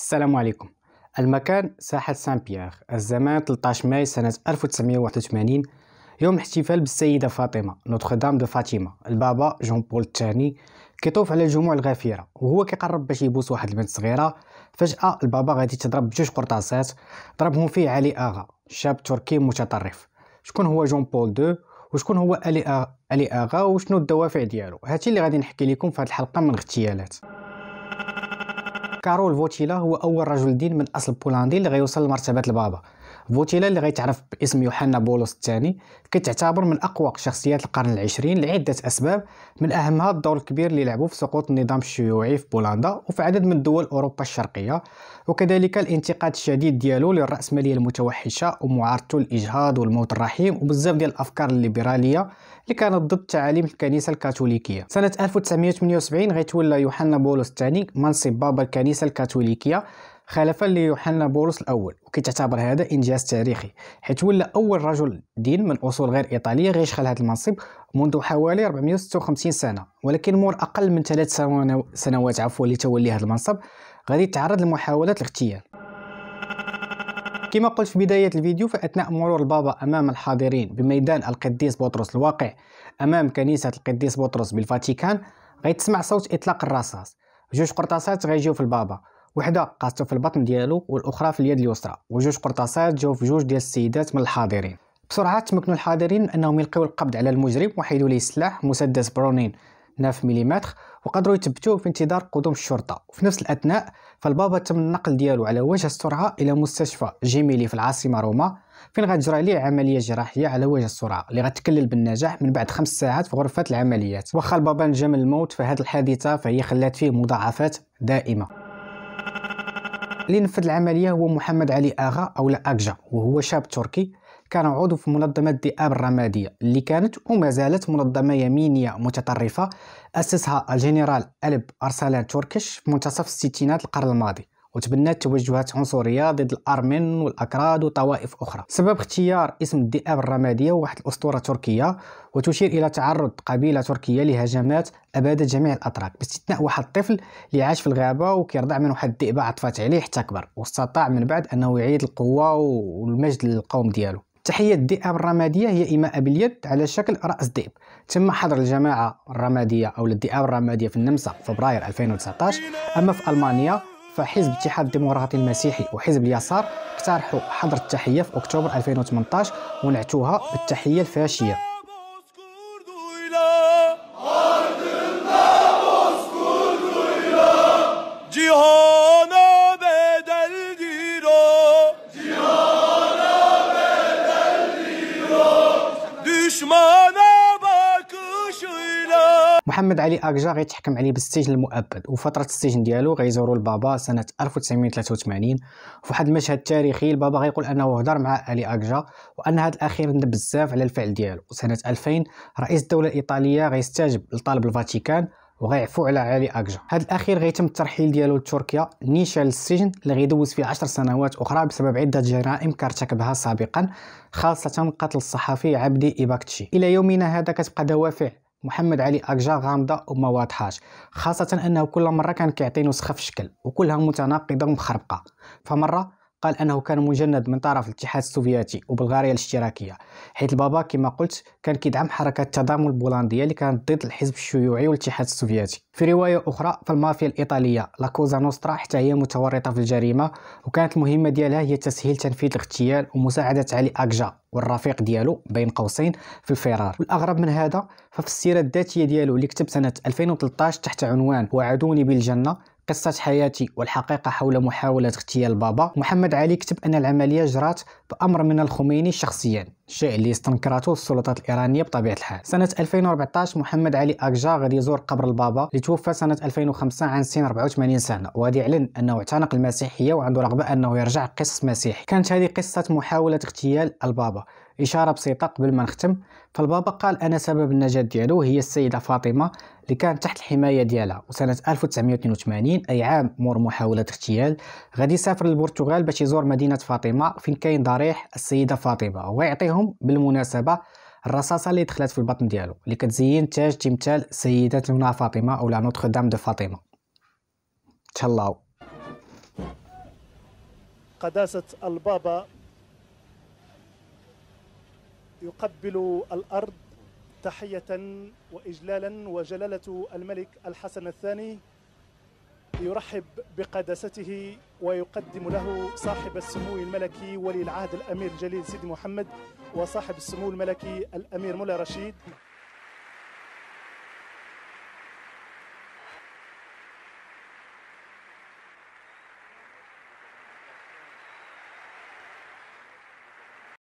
السلام عليكم المكان ساحة سان بيير الزمان 13 ماي سنة 1981 يوم الاحتفال بالسيدة فاطمة نوتردام دو فاطمة البابا جون بول الثاني كيطوف على الجموع الغفيرة وهو كيقرب باش يبوس واحد البنت صغيرة فجأة البابا غادي تضرب بجوج قرطاسات ضربهم فيه علي آغا شاب تركي متطرف شكون هو جون بول دو وشكون هو علي آغا وشنو الدوافع ديالو هادشي اللي غادي نحكي لكم في هاد الحلقة من اغتيالات كارول فوتيلا هو اول رجل دين من اصل بولندي اللي غيوصل لمرتبه البابا فوتيلا اللي غيتعرف باسم يوحنا بولس الثاني كتعتبر من اقوى شخصيات القرن العشرين لعده اسباب من اهمها الدور الكبير اللي لعبوا في سقوط النظام الشيوعي في بولندا وفي عدد من دول اوروبا الشرقيه وكذلك الانتقاد الشديد ديالو للراسماليه المتوحشه ومعارضته للاجهاض والموت الرحيم وبزاف ديال الافكار الليبراليه اللي كانت ضد تعاليم الكنيسه الكاثوليكيه سنه 1978 غيتولى يوحنا بولس الثاني منصب بابا الكنيسه الكاثوليكيه خلفا ليوحنا بولس الأول وكتعتبر هذا إنجاز تاريخي حيث ولا أول رجل دين من أصول غير إيطالية يشغل هذا المنصب منذ حوالي 456 سنة ولكن مور أقل من ثلاث سنوات عفوا لتولي هذا المنصب غادي يتعرض لمحاولات الاغتيال كما قلت في بداية الفيديو فأثناء مرور البابا أمام الحاضرين بميدان القديس بطرس الواقع أمام كنيسة القديس بطرس بالفاتيكان غيتسمع صوت إطلاق الرصاص جوج قرطاسات غيجيو في البابا وحده قاصته في البطن ديالو والاخرى في اليد اليسرى وجوج قرطاسات جاو في جوج ديال السيدات من الحاضرين بسرعه تمكنوا الحاضرين من انهم يلقيو القبض على المجرم وحيدوا ليه السلاح مسدس برونين 9 ملم وقدروا يثبتوه في انتظار قدوم الشرطه وفي نفس الاثناء فالبابا تم النقل ديالو على وجه السرعه الى مستشفى جيميلي في العاصمه روما فين غتجرى ليه عمليه جراحيه على وجه السرعه اللي غتكلل بالنجاح من بعد خمس ساعات في غرفه العمليات واخا البابا نجا من الموت هذه الحادثه فهي خلات فيه مضاعفات دائمه اللي نفذ العملية هو محمد علي آغا أو لا أكجا وهو شاب تركي كان عضو في منظمة الذئاب الرمادية اللي كانت وما زالت منظمة يمينية متطرفة أسسها الجنرال ألب أرسلان تركش في منتصف الستينات القرن الماضي وتبنات توجهات عنصريه ضد الارمن والاكراد وطوائف اخرى سبب اختيار اسم الذئاب الرماديه هو واحد الاسطوره تركيه وتشير الى تعرض قبيله تركيه لهجمات ابادت جميع الاتراك باستثناء واحد الطفل اللي عاش في الغابه وكيرضع من واحد الذئبه عطفات عليه حتى كبر واستطاع من بعد انه يعيد القوه والمجد للقوم ديالو تحية الذئاب الرمادية هي إيماء باليد على شكل رأس ذئب تم حظر الجماعة الرمادية أو الذئاب الرمادية في النمسا في فبراير 2019 أما في ألمانيا فحزب الاتحاد الديمقراطي المسيحي وحزب اليسار اقترحوا حظر التحيه في اكتوبر 2018 ونعتوها بالتحيه الفاشيه محمد علي اكجا غيتحكم عليه بالسجن المؤبد وفترة السجن ديالو غيزورو البابا سنة 1983 في واحد المشهد تاريخي البابا غيقول أنه هضر مع علي اكجا وأن هذا الأخير ندب بزاف على الفعل ديالو وسنة 2000 رئيس الدولة الإيطالية غيستجب لطلب الفاتيكان وغيعفو على علي اكجا هذا الاخير غيتم الترحيل ديالو لتركيا نيشان للسجن اللي غيدوز فيه 10 سنوات اخرى بسبب عده جرائم كارتكبها سابقا خاصه قتل الصحفي عبدي ايباكتشي الى يومنا هذا كتبقى دوافع محمد علي اكجا غامضة وما واضحاش خاصة أنه كل مرة كان كيعطي نسخة في الشكل وكلها متناقضة ومخربقة فمرة قال انه كان مجند من طرف الاتحاد السوفيتي وبلغاريا الاشتراكيه حيث البابا كما قلت كان كيدعم حركه التضامن البولنديه اللي كانت ضد الحزب الشيوعي والاتحاد السوفيتي في روايه اخرى فالمافيا الايطاليه لاكوزا نوسترا حتى هي متورطه في الجريمه وكانت المهمه ديالها هي تسهيل تنفيذ الاغتيال ومساعده علي اكجا والرفيق ديالو بين قوسين في الفرار والاغرب من هذا ففي السيره الذاتيه ديالو اللي كتب سنه 2013 تحت عنوان وعدوني بالجنه قصة حياتي والحقيقة حول محاولة اغتيال بابا محمد علي كتب أن العملية جرات بأمر من الخميني شخصيا الشيء اللي استنكرته السلطات الإيرانية بطبيعة الحال سنة 2014 محمد علي أكجا غادي يزور قبر البابا اللي توفى سنة 2005 عن سن 84 سنة وغادي يعلن أنه اعتنق المسيحية وعنده رغبة أنه يرجع قصص مسيحي كانت هذه قصة محاولة اغتيال البابا إشارة بسيطة قبل ما نختم فالبابا قال أنا سبب النجاة ديالو هي السيدة فاطمة اللي كانت تحت الحمايه ديالها وسنه 1982 اي عام مور محاوله اغتيال غادي يسافر للبرتغال باش يزور مدينه فاطمه فين كاين ضريح السيده فاطمه ويعطيهم بالمناسبه الرصاصه اللي دخلت في البطن ديالو اللي كتزين تاج تمثال لونا فاطمه او لا نوتردام دو فاطمه تهلاو قداسه البابا يقبل الارض تحية وإجلالا وجلالة الملك الحسن الثاني يرحب بقداسته ويقدم له صاحب السمو الملكي ولي العهد الأمير الجليل سيدي محمد وصاحب السمو الملكي الأمير مولى رشيد